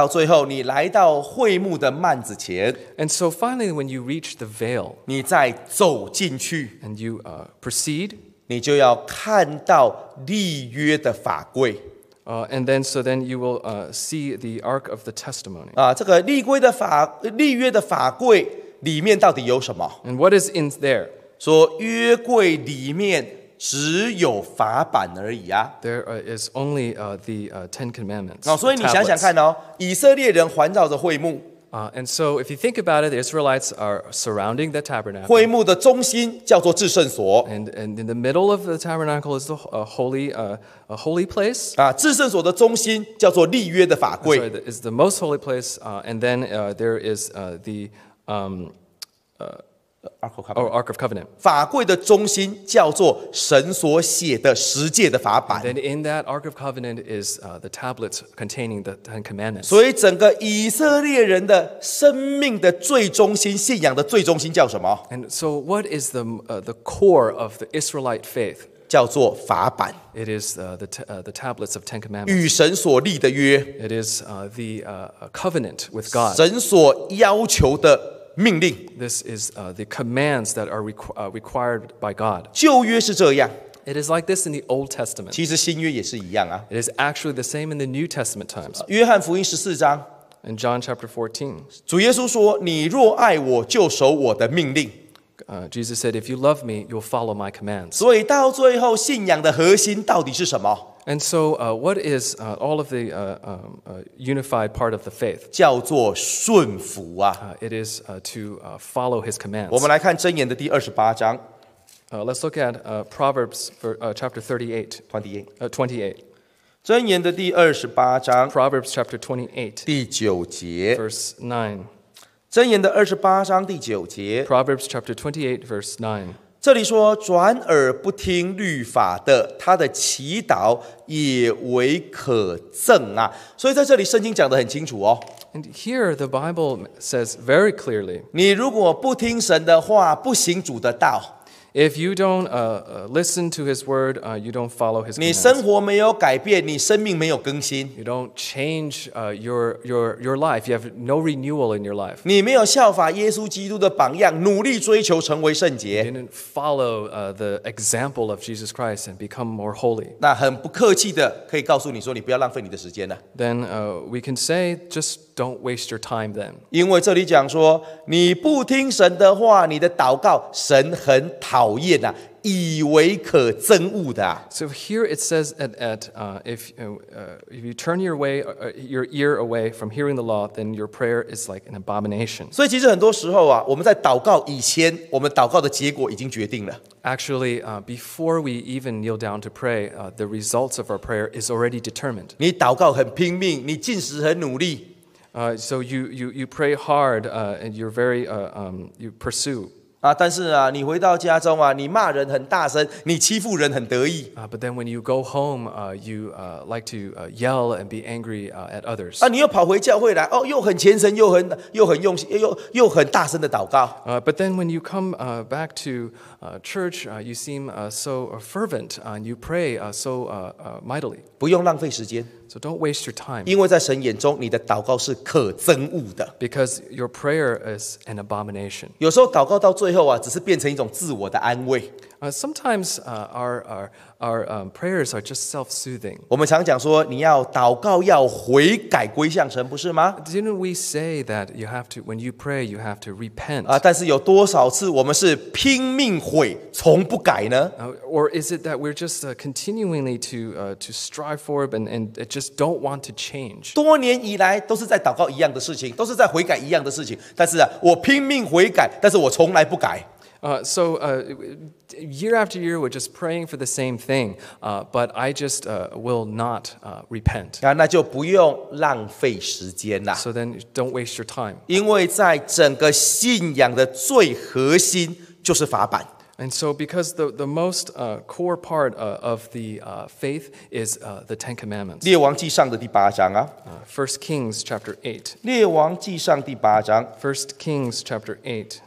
so, finally, when you reach the veil and you uh, proceed 你就要看到立约的法规。呃，and then so then you will uh see the ark of the testimony。啊，这个立规的法、立约的法规里面到底有什么？What a n d is in there？说约柜里面只有法版而已啊。There is only uh the ten commandments. 哦，所以你想想看哦，以色列人环绕着会幕。Uh, and so if you think about it, the Israelites are surrounding the tabernacle. And, and in the middle of the tabernacle is the uh, holy, uh, a holy place. 啊，至圣所的中心叫做立约的法 Sorry, is the most holy place, uh, and then uh, there is uh, the um, uh, Ark of oh, Covenant。法柜的中心叫做神所写的十诫的法版。Then in that Ark of Covenant is uh, the tablets containing the Ten Commandments。所以整个以色列人的生命的最中心，信仰的最中心叫什么？And so what is the uh, the core of the Israelite faith？叫做法版，It is uh, the the tablets of Ten Commandments。与神所立的约，It is the covenant with God。神所要求的。命令。This is uh, the commands that are uh, required by God. It is like this in the Old Testament. actually the same in the New Testament times. In John chapter 14, Jesus said, If you love me, you'll follow my ”commands. 所以到最后，信仰的核心到底是什么？and so, uh, what is uh, all of the uh, um, uh, unified part of the faith? 叫做顺服啊。it is uh, to uh, follow His commands. 我们来看箴言的第二十八章。let's look at Proverbs for, chapter thirty-eight. Twenty-eight. Twenty-eight. 箴言的第二十八章。Proverbs chapter twenty-eight, 第九节。Verse nine. chapter twenty-eight, verse nine. 这里说，转耳不听律法的，他的祈祷也为可憎啊！所以在这里圣经讲得很清楚哦。And here the Bible says very clearly，你如果不听神的话，不行主的道。If you don't uh, uh, listen to His word, uh, you don't follow His. 你生活没有改变，你生命没有更新。You don't change uh, your your your life. You have no renewal in your life. 你没有效法耶稣基督的榜样，努力追求成为圣洁。You didn't follow uh, the example of Jesus Christ and become more holy. 那很不客气的，可以告诉你说，你不要浪费你的时间了。Then uh, we can say just don't waste your time then. 因为这里讲说，你不听神的话，你的祷告神很讨厌呐、啊，以为可憎恶的、啊。So here it says at at uh, if uh, uh, if you turn your way uh, uh, your ear away from hearing the law, then your prayer is like an abomination. 所以其实很多时候啊，我们在祷告以前，我们祷告的结果已经决定了。Actually, before we even kneel down to pray, the results of our prayer is already determined. 你祷告很拼命，你进食很努力。uh, so you you you pray uh, and uh, um, you you're very，呃，嗯，you pursue。啊，但是啊，你回到家中啊，你骂人很大声，你欺负人很得意。啊，but then when you go home, you like to yell and be at others. But then when you come back to church, you seem so fervent, and you pray so mightily。不用浪费时间，因为在神眼中，你的祷告是可憎恶的。abomination. 有时候祷告到最后啊，只是变成一种自我的安慰。Uh, sometimes uh, our our our um, prayers are just self-soothing. 我们常讲说，你要祷告，要悔改归向神，不是吗？Didn't we say that you have to when you pray you have to repent? Or is it that we're just uh, continually to uh, to strive for and and just don't want to change? 多年以来都是在祷告一样的事情，都是在悔改一样的事情，但是啊，我拼命悔改，但是我从来不改。uh, so, uh, year after year, we're just praying for the same thing, uh, but I just uh, will not uh, repent. So then, don't waste your time. And so, because the, the most uh, core part uh, of the uh, faith is uh, the Ten Commandments. First Kings chapter eight. [LAUGHS] First Kings chapter eight.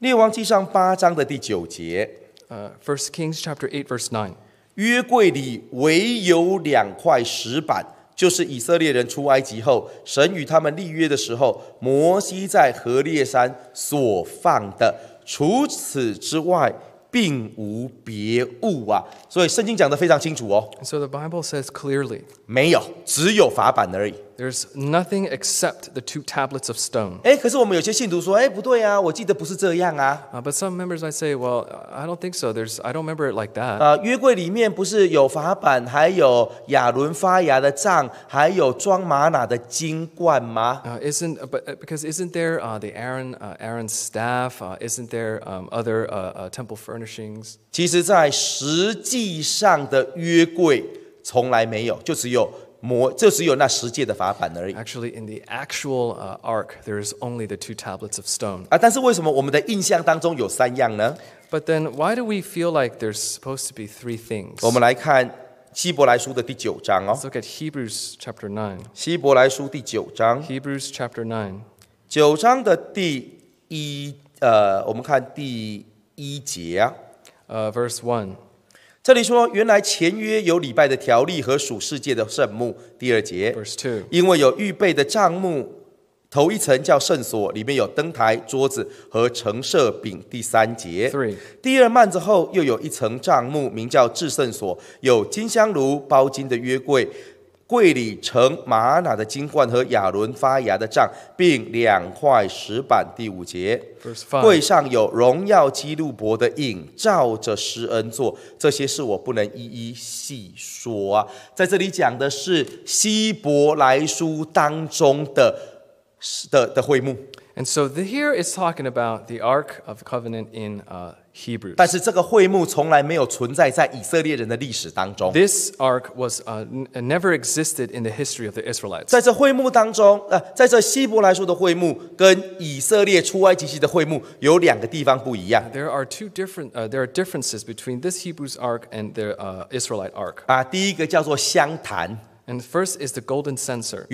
列王记上八章的第九节，呃，First Kings chapter eight verse nine。约柜里唯有两块石板，就是以色列人出埃及后，神与他们立约的时候，摩西在何烈山所放的，除此之外，并无别物啊。所以圣经讲的非常清楚哦。So the Bible says clearly. "There's nothing except the two tablets of stone. but some members might say, well, I don't think so. There's, I don't remember it like that. not uh, but uh, because isn't there uh, the Aaron, Aaron's staff? isn't there um, other uh, uh, temple furnishings? 其实，在实际地上的约柜从来没有，就只有摩，就只有那十诫的法版而已。Actually, in the actual ark, there is only the two tablets of stone. 啊，但是为什么我们的印象当中有三样呢？But then, why do we feel like there's supposed to be three things? 我们来看希伯来书的第九章哦。Let's look at Hebrews chapter nine. 希伯来书第九章。Hebrews chapter nine. 九章的第一，呃，我们看第一节，呃，verse one. 这里说，原来前约有礼拜的条例和属世界的圣幕。第二节，r s two，因为有预备的帐幕，头一层叫圣所，里面有灯台、桌子和橙色饼。第三节，第二幔子后又有一层帐幕，名叫至圣所，有金香炉、包金的约柜。柜里盛玛拿的金冠和亚伦发芽的杖，并两块石板。第五节，柜上有荣耀基路伯的印，照着施恩座。这些事我不能一一细说啊。在这里讲的是希伯来书当中的的的会幕。And so the, here it's talking about the Ark of the Covenant in uh, Hebrews. Ark was uh, uh, never existed in the history of the Israelites. There are two different. Uh, there are differences between this Hebrews Ark and the uh, Israelite Ark. And first is the golden censer.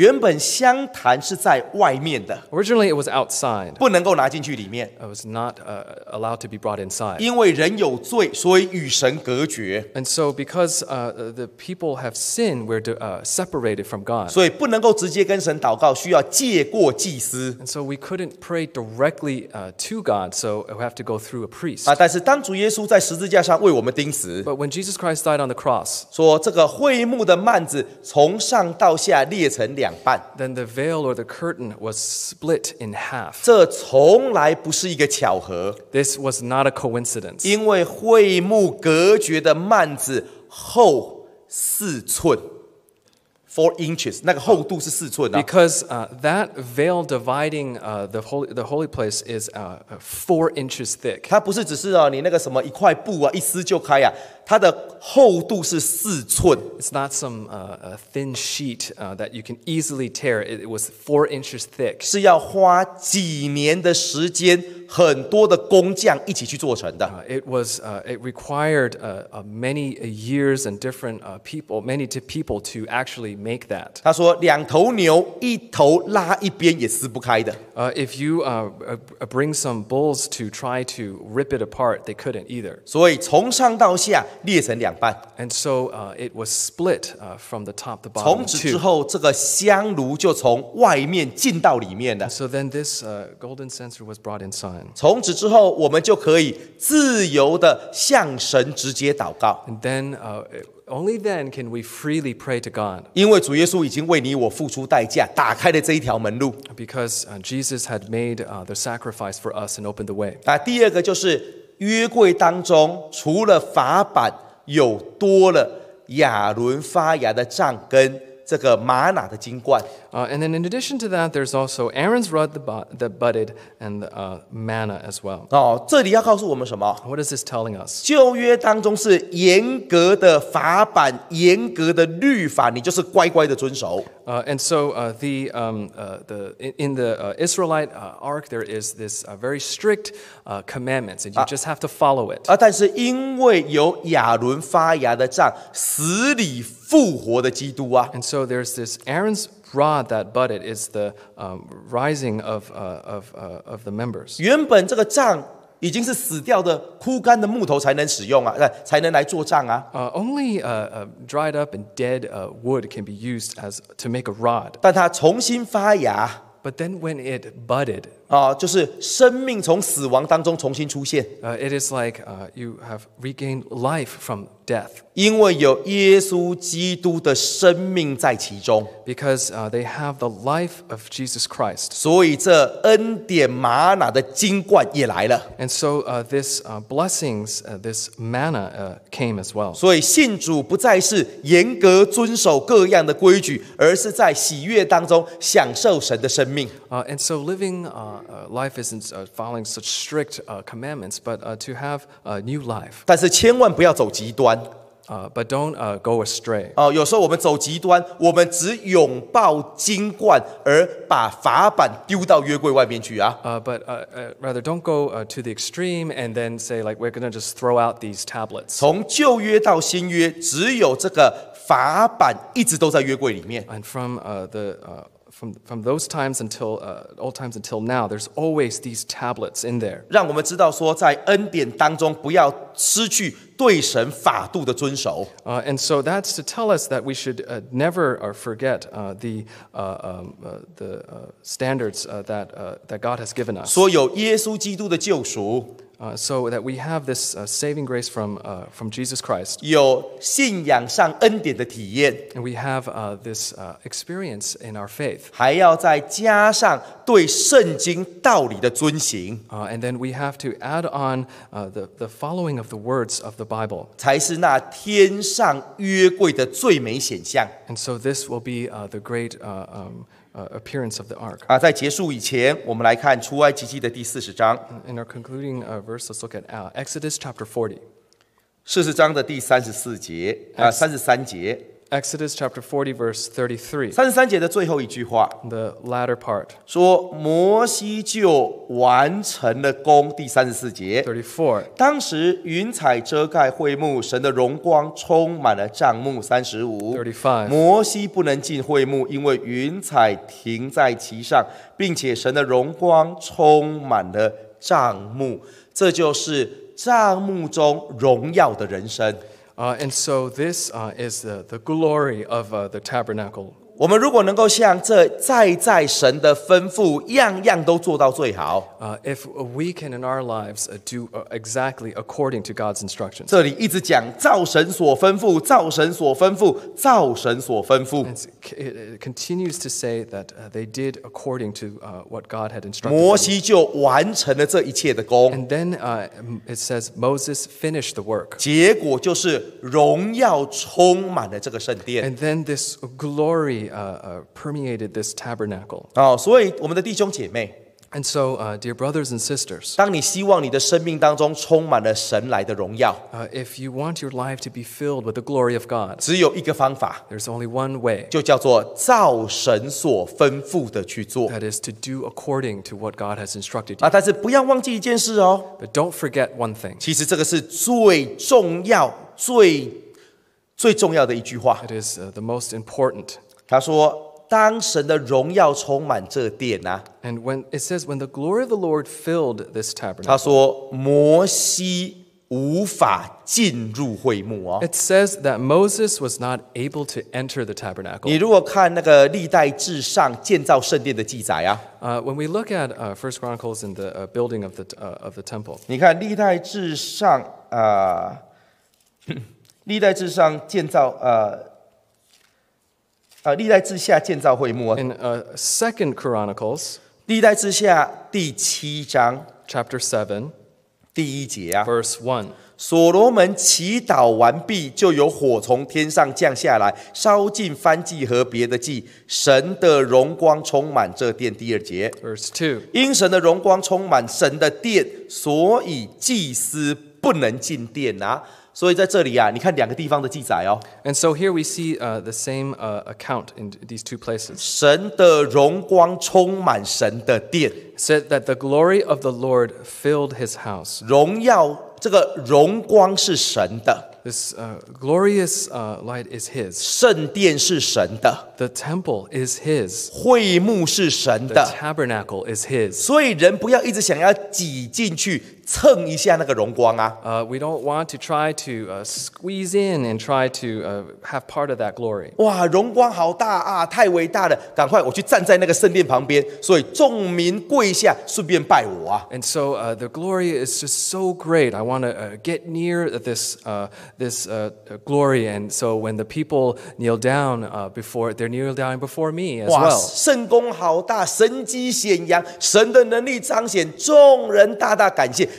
Originally, it was outside. 不能够拿进去里面，It was not uh, allowed to be brought inside. 因为人有罪，所以与神隔绝，And so, because uh, the people have sinned, we're uh, separated from God. And so, we couldn't pray directly uh, to God, so we have to go through a priest. But when Jesus Christ died on the cross, 说这个会幕的幔子从从上到下裂成两半，Then the veil or the curtain was split in half. 这从来不是一个巧合，This was not a coincidence. 因为会幕隔绝的幔子厚四寸。four inches. uh, that veil dividing uh, the holy the holy place is uh, four inches thick. It's not some uh, thin sheet uh, that you can easily tear. It, it was four inches thick. It was uh, it required uh, many years and different people, many people to actually make that. 他说两头牛一头拉一边也撕不开的。Uh, if you uh, uh, bring some bulls to try to rip it apart, they couldn't either. 所以从上到下裂成两半。And so uh, it was split uh, from the top to bottom. 从此之后，这个香炉就从外面进到里面了。So then this uh, golden censer was brought inside. 从此之后，我们就可以自由的向神直接祷告。And then Only then can we freely pray to God，因为主耶稣已经为你我付出代价，打开了这一条门路。Because Jesus had made the sacrifice for us and opened the way。那第二个就是约柜当中，除了法版，有多了亚伦发芽的杖根。这个玛瑙的金冠。Uh, and then in addition to that, there's also Aaron's rod that, bud, that budded and uh, manna as well. 哦，这里要告诉我们什么？What is this telling us? and so uh, the, um, uh, the, in- the uh, Israelite uh, ark, there is this uh, very strict uh, commandments, and you just have to follow it. 啊，但是因为有亚伦发芽的杖，死里复活的基督啊。And so there's this Aaron's rod that budded is the um, rising of uh, of uh, of the members. only uh, dried up and dead wood can be used as to make a rod. But then when it budded, it is like uh, you have regained life from death 因为有耶稣基督的生命在其中 because 啊 they have the life of jesus christ 所以这恩典玛瑙的金冠也来了 and so 呃 this blessings 呃 this manner 呃 came as well 所以信主不再是严格遵守各样的规矩而是在喜悦当中享受神的生命啊 and so living ah a life isn't ah following such strict ah commandments but ah to have a new life 但是千万不要走极端 Uh, but don't uh, go astray. 啊、呃，有时候我们走极端，我们只拥抱金冠，而把法板丢到约柜外面去啊。Uh, uh, but uh, rather don't go to the extreme and then say like we're gonna just throw out these tablets. 从旧约到新约，只有这个法板一直都在约柜里面。And from the from, from those times until uh, old times until now, there's always these tablets in there. 让我们知道说，在恩典当中不要失去 and so that's to tell us that we should uh, never uh, forget uh, the uh, um, uh, the uh, standards uh, that uh, that God has given us. Uh, so that we have this uh, saving grace from uh, from Jesus Christ. And we have uh, this uh, experience in our faith. and then we have to add on uh, the, the following of the words of the Bible. And so this will be uh, the great uh, um, appearance of the ark。啊，在结束以前，我们来看出埃及记的第四十章。In our concluding verse, let's look at Exodus chapter forty. 四十章的第三十四节啊，三十三节。Exodus chapter forty verse thirty three，三十三节的最后一句话。The latter part 说摩西就完成了功。第三十四节。Thirty four。当时云彩遮盖会幕，神的荣光充满了帐幕。三十五。Thirty five。摩西不能进会幕，因为云彩停在其上，并且神的荣光充满了帐幕。这就是帐幕中荣耀的人生。Uh, and so this uh, is the, the glory of uh, the tabernacle 我们如果能够像这再在神的吩咐，样样都做到最好。Uh, we can in our lives uh, do uh, exactly according to God's instructions，这里一直讲造神所吩咐，造神所吩咐，造神所吩咐。It continues to say that uh, they did according to what God had instructed. 摩 then it says Moses finished the work。结果就是荣耀充满了这个圣殿。And then this glory uh, uh, permeated this tabernacle. and so, uh, dear brothers and sisters, 当你希望你的生命当中充满了神来的荣耀，uh, if you want your life to be filled with the glory of God, there's only one way that is to do according to what God has instructed you. do don't forget one thing 其实这个是最重要、最最重要的一句话。it is uh, the most important 他说：“当神的荣耀充满这殿呐。”他说：“摩西无法进入会幕啊。”你如果看那个历代至上建造圣殿的记载啊，你看历代至上啊，[COUGHS] 历代至上建造呃。啊，历代之下建造会幕。In a second Chronicles，历代之下第七章，Chapter Seven，第一节啊。First one，所罗门祈祷完毕，就有火从天上降下来，烧尽燔祭和别的祭，神的荣光充满这殿。第二节。Verse two，因神的荣光充满神的殿，所以祭司不能进殿啊。所以在这里啊，你看两个地方的记载哦。And so here we see uh the same uh account in these two places. 神的荣光充满神的殿。said that the glory of the Lord filled his house. 荣耀这个荣光是神的。This uh glorious uh light is His. 圣殿是神的。The temple is His. 会幕是神的。Tabernacle is His. 所以人不要一直想要挤进去。we don't want to try to uh, squeeze in and try to uh, have part of that glory. 哇，荣光好大啊，太伟大了！赶快我去站在那个圣殿旁边，所以众民跪下，顺便拜我啊。And so uh, the glory is just so great. I want to get near this glory, and so when the people kneel down before, they're kneeling down before me as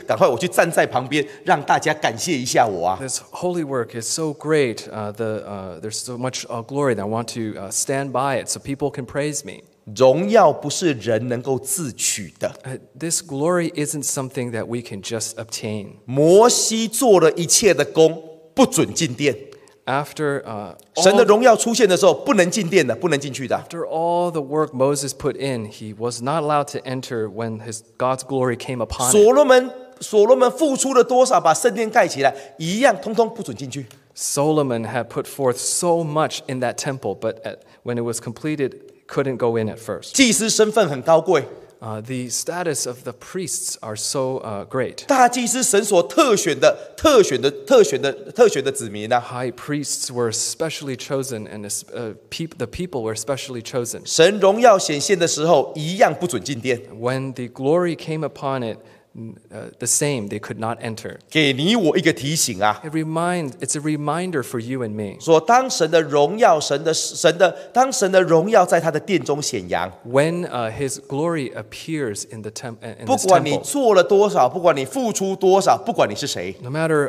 赶快我去站在旁边，让大家感谢一下我啊。This holy work is so great. Uh, the uh, there's so much uh, glory that I want to uh, stand by it so people can praise me. This glory isn't something that we can just obtain. 摩西做了一切的功，不准进殿。After uh, 神的荣耀出现的时候，不能进殿的，不能进去的。After all the work Moses put in, he was not allowed to enter when his God's glory came upon him. Solomon had put forth so much in that temple, but at, when it was completed, couldn't go in at first. 祭司身份很高贵。Uh, the status of the priests are so uh, great. High priests were specially chosen, and uh, peop the people were specially chosen. When the glory came upon it. Uh, the same, they could not enter. 给你我一个提醒啊，It remind, it's a reminder for you and me. 说当神的荣耀、神的神的当神的荣耀在他的殿中显扬，When uh, His glory appears in the temp- in 不 this 管你 matter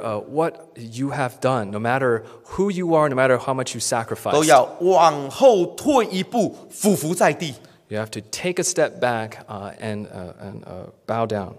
uh, what you have done, no matter who you are, no matter how much you 都 sacrifice, 要往后退一步，俯伏在地。you have to take a step back uh, and uh, and uh, bow down.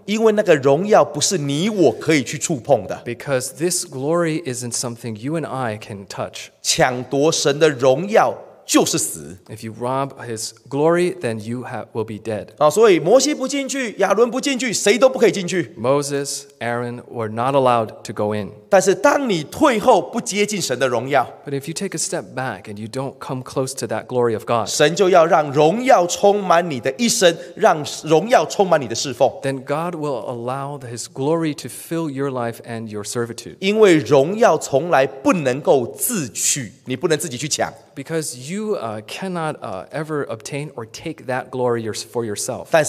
Because this glory isn't something you and I can touch. 抢夺神的荣耀就是死。If you rob his glory, then you will be dead。啊，所以摩西不进去，亚伦不进去，谁都不可以进去。Moses a Aaron were not allowed to go in。但是当你退后不接近神的荣耀，But if you take a step back and you don't come close to that glory of God，神就要让荣耀充满你的一生，让荣耀充满你的侍奉。Then God will allow his glory to fill your life and your servitude。因为荣耀从来不能够自取，你不能自己去抢。because you uh, cannot uh, ever obtain or take that glory for yourself. But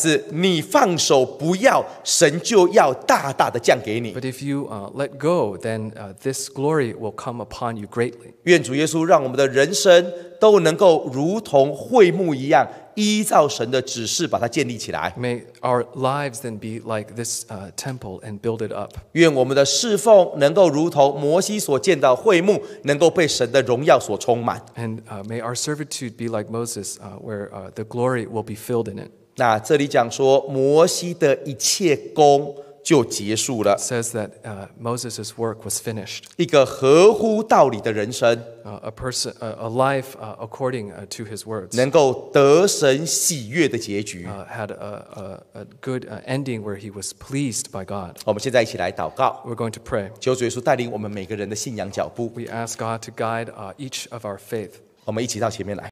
if you uh, let go, then uh, this glory will come upon you greatly. 愿主耶稣让我们的人生都能够如同会幕一样，依照神的指示把它建立起来。May our lives then be like this temple and build it up。愿我们的侍奉能够如同摩西所见到会幕，能够被神的荣耀所充满。And may our servitude be like Moses, where the glory will be filled in it。那这里讲说摩西的一切功。就结束了。Says that uh, Moses's work was finished. a person, uh, a life uh, according to his words，能够得神喜悦的结局，had a a good ending where he was pleased by God。我们现在一起来祷告。We're going to pray。求主耶稣带领我们每个人的信仰脚步。We ask God to guide each of our faith。我们一起到前面来。